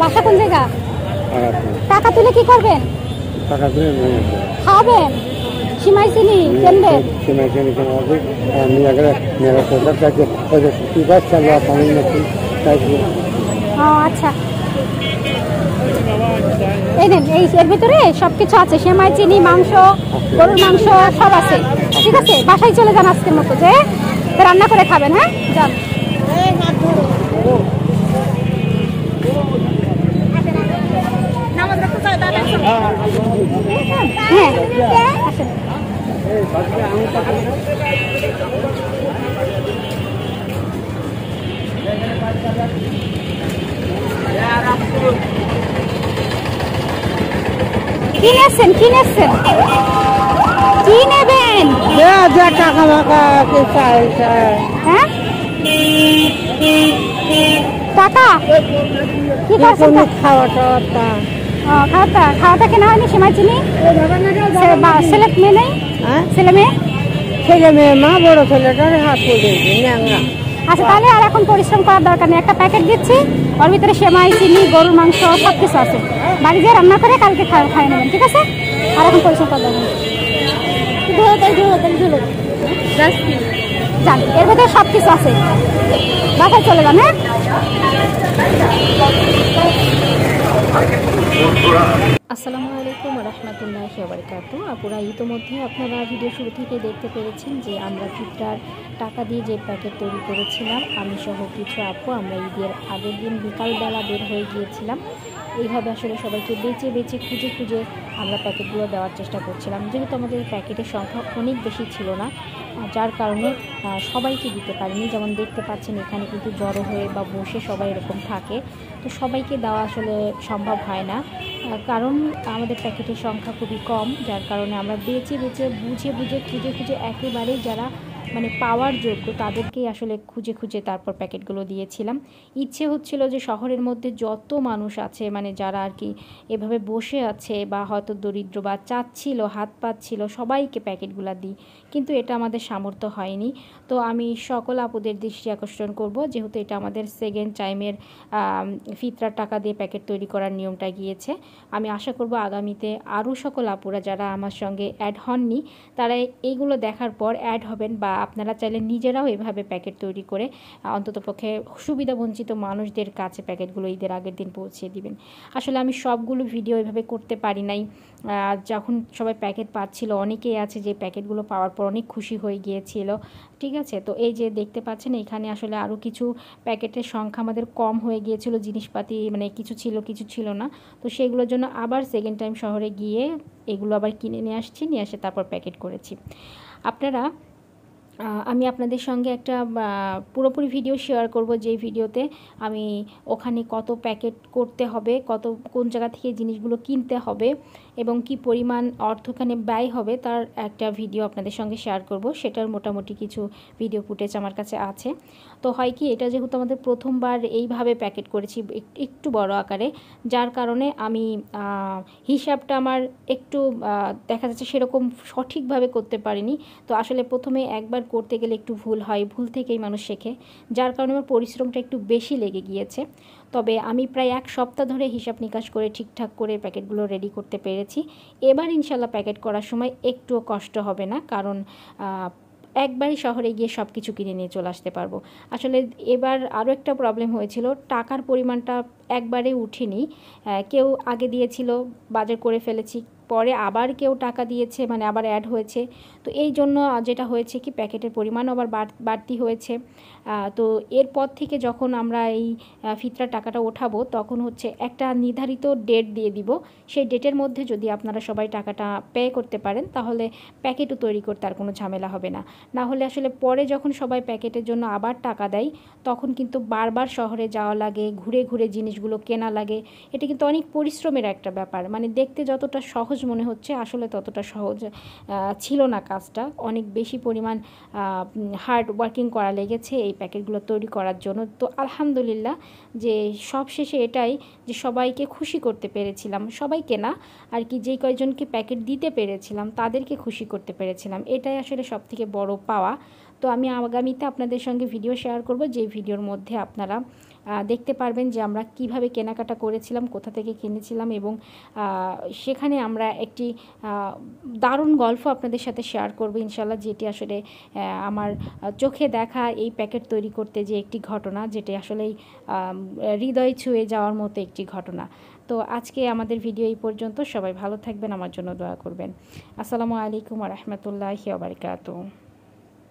বাসা কোন জায়গা টাকা তুলে কি করবেন টাকা তুলে খাবেন ও আচ্ছা এই এই এর ভিতরে সবকিছু আছে সেমাই চিনি মাংস গরুর মাংস সব আছে ঠিক আছে বাসায় চলে যান আজকের মতো যে রান্না করে খাবেন হ্যাঁ কিনেছেন কিনেছেন কি নেবেন হ্যাঁ, টাকা মাকা কে চাই হ্যাঁ টাকা কি করছেন খাওয়া টাওয়া খাওয়াটা খাওয়াটা কেনা হয়নি সেমাই চিনি ছেলে মেয়ে নেই হ্যাঁ? ছেলে মেয়ে ছেলে মেয়ে মা বড় ছেলেটার হাত পড়ে ন্যাংরা আচ্ছা তাহলে আর এখন পরিশ্রম করার দরকার নেই একটা প্যাকেট দিচ্ছি ওর ভিতরে সেমাই চিনি গরুর মাংস সব কিছু আছে বাড়ি গিয়ে রান্না করে কালকে খাই নেবেন ঠিক আছে আর এখন পরিশ্রম করার দরকার এর ভেতরে সব কিছু আছে বাসায় চলে যান হ্যাঁ আসসালামু আলাইকুম রহমতুল্লাহ আবরকাত আপুরা ইতিমধ্যে আপনারা ভিডিও শুরু থেকে দেখতে পেরেছেন যে আমরা ফিটার টাকা দিয়ে যে প্যাকেট তৈরি করেছিলাম আমি সহ কিছু আপু আমরা ঈদের আগের দিন বিকালবেলা বের হয়ে গিয়েছিলাম এইভাবে আসলে সবাইকে বেঁচে বেঁচে খুঁজে খুঁজে আমরা প্যাকেটগুলো দেওয়ার চেষ্টা করছিলাম যেহেতু আমাদের প্যাকেটের সংখ্যা অনেক বেশি ছিল না যার কারণে সবাইকে দিতে পারিনি যেমন দেখতে পাচ্ছেন এখানে কিন্তু জড়ো হয়ে বা বসে সবাই এরকম থাকে তো সবাইকে দেওয়া আসলে সম্ভব হয় না কারণ আমাদের প্যাকেটের সংখ্যা খুবই কম যার কারণে আমরা বেছে বেছে বুঝে বুঝে খুঁজে খুঁজে একেবারেই যারা মানে পাওয়ার যোগ্য তাদেরকেই আসলে খুঁজে খুঁজে তারপর প্যাকেটগুলো দিয়েছিলাম ইচ্ছে হচ্ছিল যে শহরের মধ্যে যত মানুষ আছে মানে যারা আর কি এভাবে বসে আছে বা হয়তো দরিদ্র বা চাচ্ছিল হাত পাচ্ছিল সবাইকে প্যাকেটগুলো দিই কিন্তু এটা আমাদের সামর্থ্য হয়নি তো আমি সকল আপুদের দৃষ্টি আকর্ষণ করব যেহেতু এটা আমাদের সেকেন্ড টাইমের ফিতরার টাকা দিয়ে প্যাকেট তৈরি করার নিয়মটা গিয়েছে আমি আশা করব আগামীতে আরও সকল আপুরা যারা আমার সঙ্গে অ্যাড হননি তারা এইগুলো দেখার পর অ্যাড হবেন বা আপনারা চাইলে নিজেরাও এভাবে প্যাকেট তৈরি করে অন্ততপক্ষে সুবিধাবঞ্চিত মানুষদের কাছে প্যাকেটগুলো ঈদের আগের দিন পৌঁছে দিবেন আসলে আমি সবগুলো ভিডিও এভাবে করতে পারি নাই যখন সবাই প্যাকেট পাচ্ছিল অনেকেই আছে যে প্যাকেটগুলো পাওয়ার পর অনেক খুশি হয়ে গিয়েছিল ঠিক আছে তো এই যে দেখতে পাচ্ছেন এখানে আসলে আরও কিছু প্যাকেটের সংখ্যা আমাদের কম হয়ে গিয়েছিল জিনিসপাতি মানে কিছু ছিল কিছু ছিল না তো সেগুলোর জন্য আবার সেকেন্ড টাইম শহরে গিয়ে এগুলো আবার কিনে নিয়ে আসছি নিয়ে এসে তারপর প্যাকেট করেছি আপনারা আমি আপনাদের সঙ্গে একটা পুরোপুরি ভিডিও শেয়ার করব যে ভিডিওতে আমি ওখানে কত প্যাকেট করতে হবে কত কোন জায়গা থেকে জিনিসগুলো কিনতে হবে এবং কি পরিমাণ অর্থখানে ব্যয় হবে তার একটা ভিডিও আপনাদের সঙ্গে শেয়ার করব সেটার মোটামুটি কিছু ভিডিও ফুটেজ আমার কাছে আছে তো হয় কি এটা যেহেতু আমাদের প্রথমবার এইভাবে প্যাকেট করেছি একটু বড় আকারে যার কারণে আমি হিসাবটা আমার একটু দেখা যাচ্ছে সেরকম সঠিকভাবে করতে পারিনি তো আসলে প্রথমে একবার করতে গেলে একটু ভুল হয় ভুল থেকেই মানুষ শেখে যার কারণে আমার পরিশ্রমটা একটু বেশি লেগে গিয়েছে তবে আমি প্রায় এক সপ্তাহ ধরে হিসাব নিকাশ করে ঠিকঠাক করে প্যাকেটগুলো রেডি করতে পেরেছি এবার ইনশাল্লাহ প্যাকেট করার সময় একটুও কষ্ট হবে না কারণ একবারই শহরে গিয়ে সব কিছু কিনে নিয়ে চলে আসতে পারবো আসলে এবার আরও একটা প্রবলেম হয়েছিল টাকার পরিমাণটা একবারে উঠেনি কেউ আগে দিয়েছিল বাজার করে ফেলেছি পরে আবার কেউ টাকা দিয়েছে মানে আবার অ্যাড হয়েছে তো এই জন্য যেটা হয়েছে কি প্যাকেটের পরিমাণও আবার বাড়তি হয়েছে তো এরপর থেকে যখন আমরা এই ফিতরা টাকাটা ওঠাবো তখন হচ্ছে একটা নির্ধারিত ডেট দিয়ে দিব সেই ডেটের মধ্যে যদি আপনারা সবাই টাকাটা পে করতে পারেন তাহলে প্যাকেটও তৈরি করতে আর কোনো ঝামেলা হবে না না হলে আসলে পরে যখন সবাই প্যাকেটের জন্য আবার টাকা দেয় তখন কিন্তু বারবার শহরে যাওয়া লাগে ঘুরে ঘুরে জিনিসগুলো কেনা লাগে এটা কিন্তু অনেক পরিশ্রমের একটা ব্যাপার মানে দেখতে যতটা সহজ মনে হচ্ছে আসলে ততটা সহজ ছিল না কাজটা অনেক বেশি পরিমাণ হার্ড ওয়ার্কিং করা লেগেছে এই প্যাকেটগুলো তৈরি করার জন্য তো আলহামদুলিল্লাহ যে সব শেষে এটাই যে সবাইকে খুশি করতে পেরেছিলাম সবাইকে না আর কি যেই কয়জনকে প্যাকেট দিতে পেরেছিলাম তাদেরকে খুশি করতে পেরেছিলাম এটাই আসলে সব থেকে বড় পাওয়া তো আমি আগামীতে আপনাদের সঙ্গে ভিডিও শেয়ার করব যে ভিডিওর মধ্যে আপনারা দেখতে পারবেন যে আমরা কিভাবে কেনাকাটা করেছিলাম কোথা থেকে কিনেছিলাম এবং সেখানে আমরা একটি দারুণ গল্প আপনাদের সাথে শেয়ার করব ইনশাল্লাহ যেটি আসলে আমার চোখে দেখা এই প্যাকেট তৈরি করতে যে একটি ঘটনা যেটি আসলেই হৃদয় ছুঁয়ে যাওয়ার মতো একটি ঘটনা তো আজকে আমাদের ভিডিও এই পর্যন্ত সবাই ভালো থাকবেন আমার জন্য দোয়া করবেন আসসালামু আলাইকুম রহমতুল্লাহি আবরকাত